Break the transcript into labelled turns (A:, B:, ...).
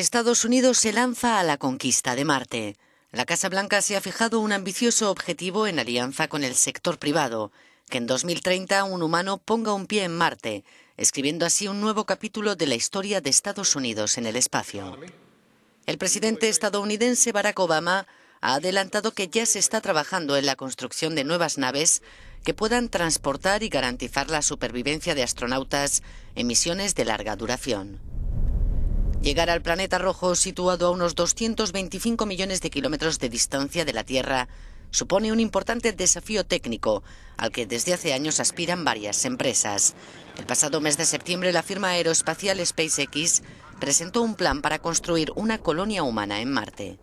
A: Estados Unidos se lanza a la conquista de Marte. La Casa Blanca se ha fijado un ambicioso objetivo en alianza con el sector privado, que en 2030 un humano ponga un pie en Marte, escribiendo así un nuevo capítulo de la historia de Estados Unidos en el espacio. El presidente estadounidense Barack Obama ha adelantado que ya se está trabajando en la construcción de nuevas naves que puedan transportar y garantizar la supervivencia de astronautas en misiones de larga duración llegar al planeta rojo situado a unos 225 millones de kilómetros de distancia de la Tierra supone un importante desafío técnico al que desde hace años aspiran varias empresas. El pasado mes de septiembre la firma aeroespacial SpaceX presentó un plan para construir una colonia humana en Marte.